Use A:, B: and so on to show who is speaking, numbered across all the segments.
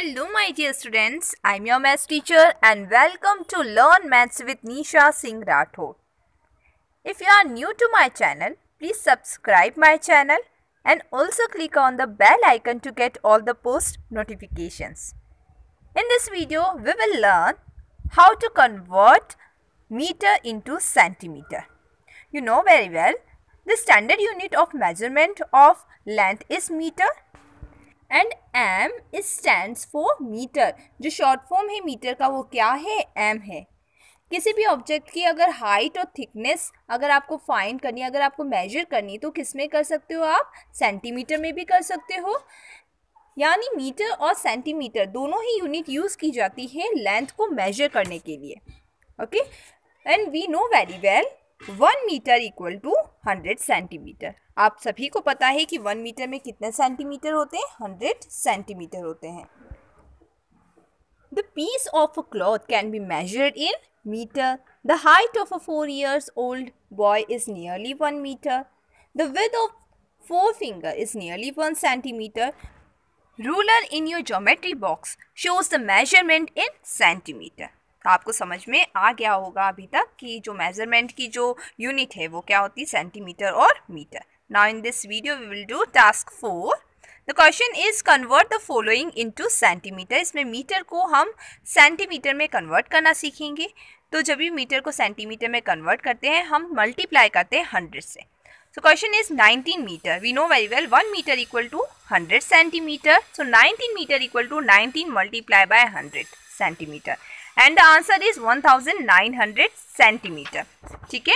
A: Hello my dear students, I'm your maths teacher and welcome to Learn Maths with Nisha Singh Rathod. If you are new to my channel, please subscribe my channel and also click on the bell icon to get all the post notifications. In this video, we will learn how to convert meter into centimeter. You know very well, the standard unit of measurement of length is meter and M is stands for meter जो short form है meter का वो क्या है M है किसी भी object की अगर हाइट और थिकनेस अगर आपको फाइंड करनी है अगर आपको मेजर करनी तो किस में कर सकते हो आप सेंटीमीटर में भी कर सकते हो यानी मीटर और सेंटीमीटर दोनों ही यूनिट यूज़ की जाती है लेंथ को मेजर करने के लिए okay and we know very well one meter equal to hundred centimeter आप सभी को पता है कि वन मीटर में कितने सेंटीमीटर होते हैं हंड्रेड सेंटीमीटर होते हैं the piece of a cloth can be measured in meter the height of a four years old boy is nearly one meter the width of four finger is nearly one centimeter ruler in your geometry box shows the measurement in centimeter तो आपको समझ में आ गया होगा अभी तक कि जो मेज़रमेंट की जो यूनिट है वो क्या होती है सेंटीमीटर और meter now in this video we will do task four the question is convert the following into centimeter इसमें मीटर को हम सेंटीमीटर में कन्वर्ट करना सीखेंगे तो जब भी मीटर को सेंटीमीटर में कन्वर्ट करते हैं हम मल्टीप्लाई करते हैं हंड्रेड से so question is nineteen meter we know very well one meter equal to hundred centimeter so nineteen meter equal to nineteen multiply by hundred centimeter and the answer is 1900 centimeter ठीक है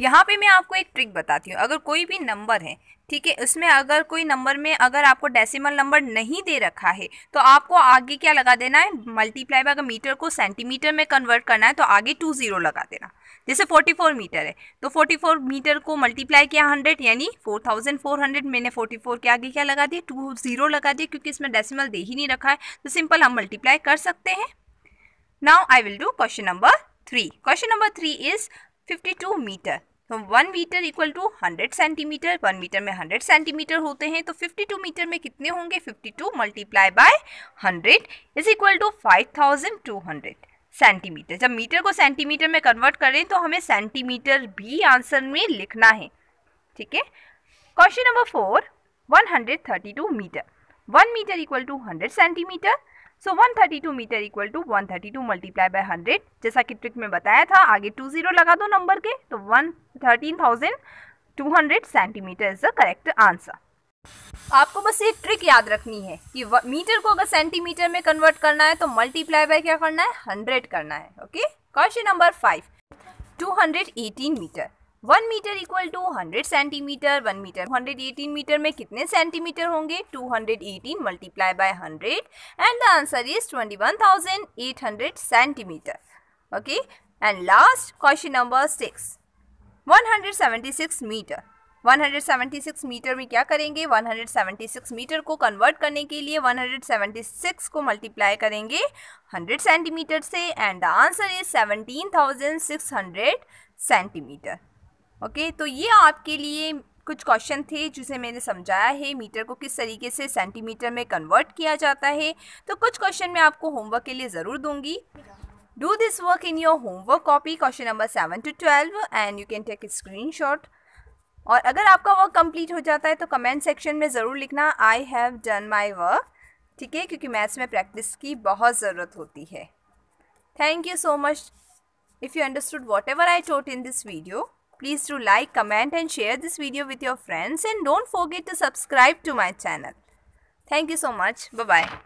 A: यहाँ पे मैं आपको एक trick बताती हूँ अगर कोई भी नंबर है ठीक है उसमें अगर कोई नंबर में अगर आपको डेसिमल नंबर नहीं दे रखा है तो आपको आगे क्या लगा देना है मल्टीप्लाई अगर मीटर को सेंटीमीटर में कन्वर्ट करना है तो आगे टू ज़ीरो लगा देना जैसे 44 मीटर है तो 44 मीटर को मल्टीप्लाई किया 100 यानी 4400 मैंने 44 के आगे क्या लगा दिया टू ज़ीरो लगा दिया क्योंकि इसमें डेसिमल दे ही नहीं रखा है तो सिंपल हम मल्टीप्लाई कर सकते हैं Now I will do question number three. Question number three is fifty-two meter. So one meter equal to hundred centimeter. One meter में hundred centimeter होते हैं तो fifty-two meter में कितने होंगे Fifty-two multiply by hundred is equal to five thousand two hundred. Centimeter जब meter को centimeter में कन्वर्ट करें तो हमें सेंटीमीटर भी आंसर में लिखना है ठीक है question number four one hundred thirty two meter one meter equal to hundred centimeter so 132 meter equal to one thirty two multiply by hundred जैसा कि ट्रिक में बताया था आगे टू जीरो लगा दो नंबर के तो one thirteen thousand two hundred centimeter is the correct answer आपको बस एक ट्रिक याद रखनी है कि मीटर को अगर सेंटीमीटर में कन्वर्ट करना है तो मल्टीप्लाई बाय क्या करना है हंड्रेड करना है okay question number five two hundred eighteen meter one meter equal to hundred centimeter one meter hundred eighteen meter में कितने सेंटीमीटर होंगे two hundred eighteen multiply by hundred and the answer is twenty one thousand eight hundred centimeter okay and last question number six one hundred seventy six meter 176 meter में क्या करेंगे 176 metre को convert करने के लिए 176 को multiply करेंगे 100 centimeter से and the answer is 17,600 centimeter okay तो ये आपके लिए कुछ क्वेश्चन थे जिसे मैंने समझाया है मीटर को किस तरीके से सेंटीमीटर में कन्वर्ट किया जाता है तो कुछ क्वेश्चन मैं आपको होमवर्क के लिए ज़रूर दूंगी do this work in your homework copy question number seven to twelve and you can take screenshot और अगर आपका वर्क कंप्लीट हो जाता है तो कमेंट सेक्शन में ज़रूर लिखना I have done my work ठीक है क्योंकि मैथ्स में प्रैक्टिस की बहुत ज़रूरत होती है thank you so much if you understood whatever I taught in this video Please do like, comment and share this video with your friends and don't forget to subscribe to my channel. Thank you so much. Bye-bye.